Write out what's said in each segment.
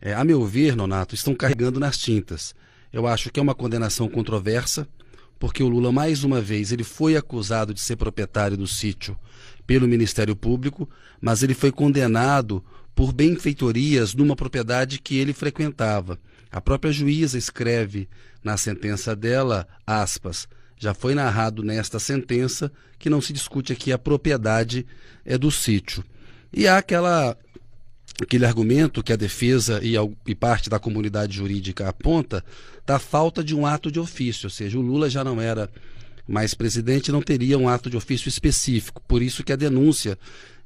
é, a meu ver, Nonato, estão carregando nas tintas. Eu acho que é uma condenação controversa, porque o Lula, mais uma vez, ele foi acusado de ser proprietário do sítio pelo Ministério Público, mas ele foi condenado por benfeitorias numa propriedade que ele frequentava. A própria juíza escreve na sentença dela, aspas, já foi narrado nesta sentença que não se discute aqui a propriedade é do sítio. E há aquela aquele argumento que a defesa e, e, parte da comunidade jurídica aponta da falta de um ato de ofício, ou seja, o Lula já não era mas presidente não teria um ato de ofício específico. Por isso que a denúncia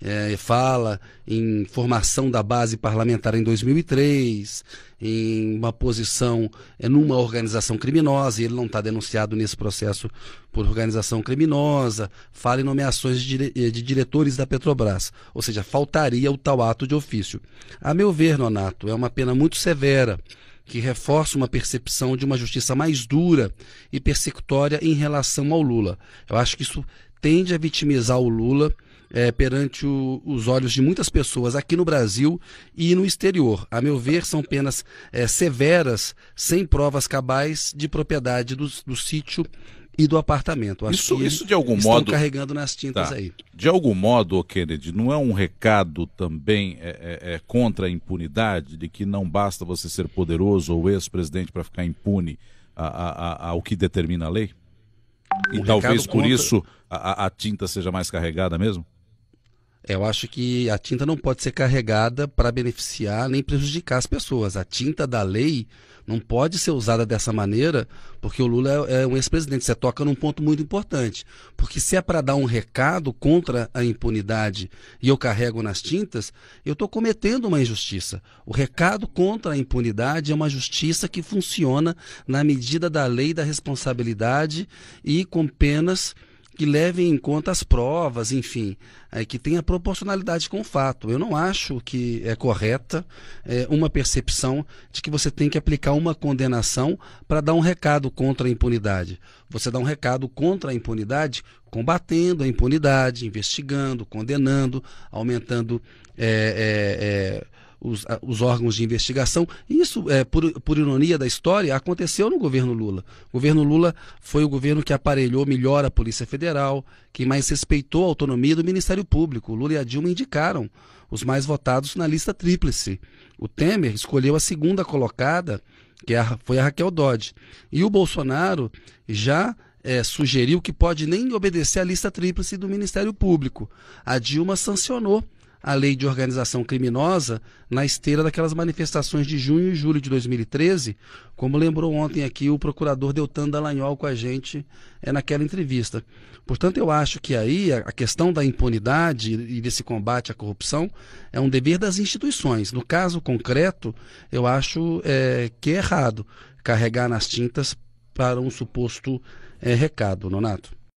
é, fala em formação da base parlamentar em 2003, em uma posição é, numa organização criminosa, e ele não está denunciado nesse processo por organização criminosa, fala em nomeações de, eh, de diretores da Petrobras, ou seja, faltaria o tal ato de ofício. A meu ver, Nonato, é uma pena muito severa que reforça uma percepção de uma justiça mais dura e persecutória em relação ao Lula. Eu acho que isso tende a vitimizar o Lula. É, perante o, os olhos de muitas pessoas aqui no Brasil e no exterior. A meu ver, são penas é, severas, sem provas cabais de propriedade do, do sítio e do apartamento. Acho isso, isso de algum estão modo. carregando nas tintas tá. aí. De algum modo, Kennedy, não é um recado também é, é, é contra a impunidade, de que não basta você ser poderoso ou ex-presidente para ficar impune ao que determina a lei? E talvez por contra... isso a tinta seja mais carregada mesmo? Eu acho que a tinta não pode ser carregada para beneficiar nem prejudicar as pessoas. A tinta da lei não pode ser usada dessa maneira, porque o Lula é, é um ex-presidente. Você toca num ponto muito importante. Porque se é para dar um recado contra a impunidade e eu carrego nas tintas, eu estou cometendo uma injustiça. O recado contra a impunidade é uma justiça que funciona na medida da lei da responsabilidade e com penas que levem em conta as provas, enfim, é, que tenha proporcionalidade com o fato. Eu não acho que é correta é, uma percepção de que você tem que aplicar uma condenação para dar um recado contra a impunidade. Você dá um recado contra a impunidade combatendo a impunidade, investigando, condenando, aumentando. É, é, é os, os órgãos de investigação. Isso, é, por, por ironia da história, aconteceu no governo Lula. O governo Lula foi o governo que aparelhou melhor a Polícia Federal, que mais respeitou a autonomia do Ministério Público. O Lula e a Dilma indicaram os mais votados na lista tríplice. O Temer escolheu a segunda colocada, que é foi a Raquel Dodge. E o Bolsonaro já é, sugeriu que pode nem obedecer à lista tríplice do Ministério Público. A Dilma sancionou a lei de organização criminosa na esteira daquelas manifestações de junho e julho de 2013, como lembrou ontem aqui o procurador Deltan Dallagnol com a gente é, naquela entrevista. Portanto, eu acho que aí a questão da impunidade e desse combate à corrupção é um dever das instituições. No caso concreto, eu acho é, que é errado carregar nas tintas para um suposto é, recado, Nonato. É,